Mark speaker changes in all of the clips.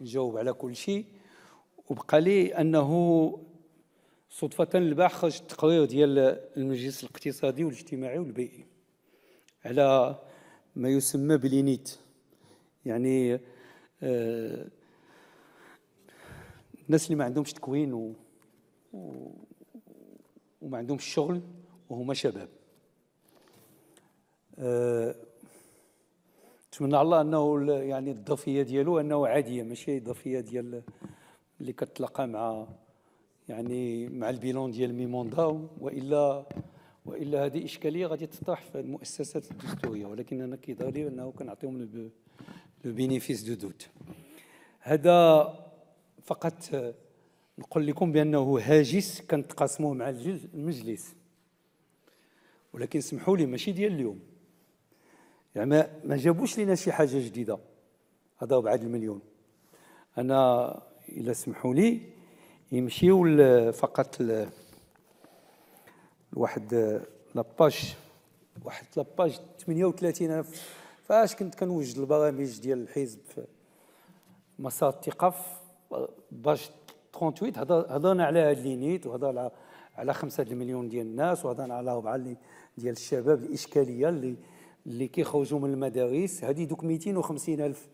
Speaker 1: نجاوب على كل شيء وبقى لي انه صدفه البارح خرج التقرير ديال المجلس الاقتصادي والاجتماعي والبيئي على ما يسمى بلينيت يعني آه، الناس اللي ما عندهمش تكوين و, و وما عندهمش شغل وهما شباب آه، على الله انه يعني الضفيه ديالو انه عاديه ماشي ضفيه ديال اللي كتلقى مع يعني مع البيلون ديال ميموندا والا والا هذه اشكاليه غادي تطرح في المؤسسات الدستوريه ولكن انا كيظهر لي انه كنعطيهم لو بينيفيس دو دوت هذا فقط نقول لكم بانه هاجس كنتقاسموه مع المجلس ولكن سمحوا لي ماشي ديال اليوم يعني ما جابوش لنا شي حاجه جديده هذا بعد المليون انا الا سمحوا لي يمشيو فقط لواحد لاباج واحد لاباج 38 انا فاش كنت كنوجد البرامج ديال الحزب في مسار الثقه باج 38 هضرنا على هاد لينيت وهضرنا على على 5 المليون ديال الناس وهضرنا على 4 ديال الشباب الاشكاليه اللي اللي كيخرجوا من المدارس هذه دوك 250 الف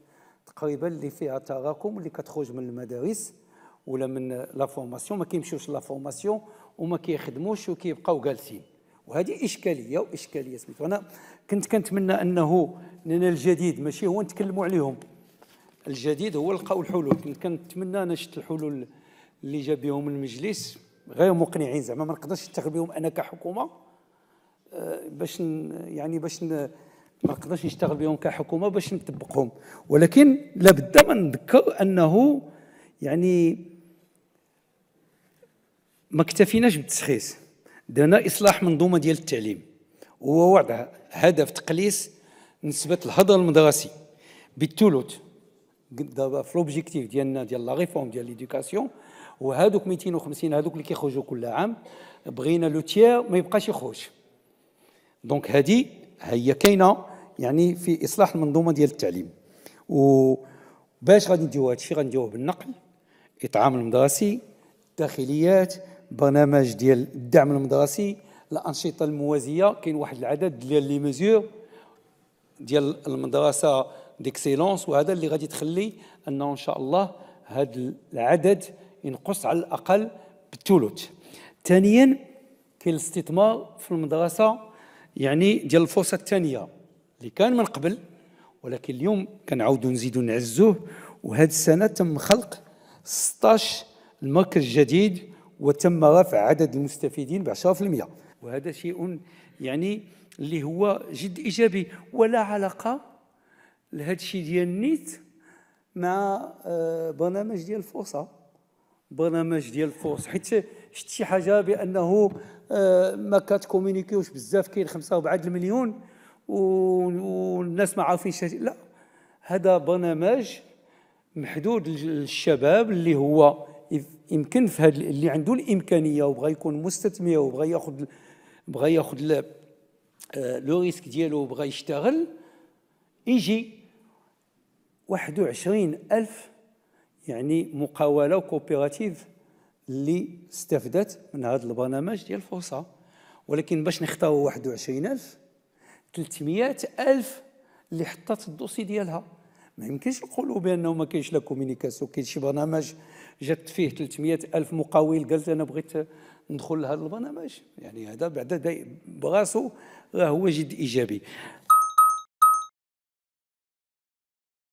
Speaker 1: تقريبا اللي فيها تراكم اللي كتخرج من المدارس ولا من لا فورماسيون ما كيمشيوش لا فورماسيون وما كيخدموش وكيبقاو جالسين وهذه اشكاليه واشكاليه سميتو انا كنت كنتمنى انه لنا الجديد ماشي هو نتكلموا عليهم الجديد هو لقاو الحلول كنت كنتمنى انا شفت الحلول اللي جا بهم المجلس غير مقنعين زعما ما نقدرش نتخذ بهم انا كحكومه باش يعني باش ما نقدرش نشتغل بهم كحكومه باش نطبقهم ولكن لابد ما نذكر انه يعني ما اكتفيناش بالتشخيص درنا اصلاح منظومه ديال التعليم وهو وضع هدف تقليص نسبه الهدر المدرسي بالثلث دابا في لوبجيكتيف ديالنا ديال لا ريفورم ديال ليدوكاسيون وهذوك 250 هذوك اللي كيخرجوا كل عام بغينا لو تيير ما يبقاش يخرج دونك هذه هي كاينه يعني في اصلاح المنظومه ديال التعليم وباش غادي نديو هادشي غنديوه بالنقل اطعام المدرسي الداخليات برنامج ديال الدعم المدرسي الانشطه الموازيه كاين واحد العدد ديال لي ميزور ديال المدرسه ديكسيلونس وهذا اللي غادي تخلي انه ان شاء الله هذا العدد ينقص على الاقل بالثلث ثانيا كاين الاستثمار في المدرسه يعني ديال الفرصه الثانيه اللي كان من قبل ولكن اليوم كنعاودوا نزيدوا نعزوه وهاد السنه تم خلق 16 المركز جديد وتم رفع عدد المستفيدين ب 10% وهذا شيء يعني اللي هو جد ايجابي ولا علاقه لهذا الشيء ديال النيت مع آه، برنامج ديال الفرصه برنامج ديال الفورس حيت شفت شي حاجه بانه آه، ما كاتكومونيكيوش بزاف كاين خمسه 4 المليون والناس ما عارفينش لا هذا برنامج محدود للشباب اللي هو يمكن في هذا اللي عنده الامكانيه وبغى يكون مستثمر وبغى ياخذ بغى ياخذ آه، لو ريسك ديالو وبغى يشتغل يجي 21 ألف يعني مقاوله وكوبيراتيف اللي استفدت من هذا البرنامج ديال الفرصه ولكن باش نختاروا 21000 300000 اللي حطت الدوسي ديالها ما يمكنش نقولوا بانه ما كاينش لا كومينيكاسيون كاين شي برنامج جات فيه 300000 مقاول قالت انا بغيت ندخل لهذا البرنامج يعني هذا بعد براسو راه هو جد ايجابي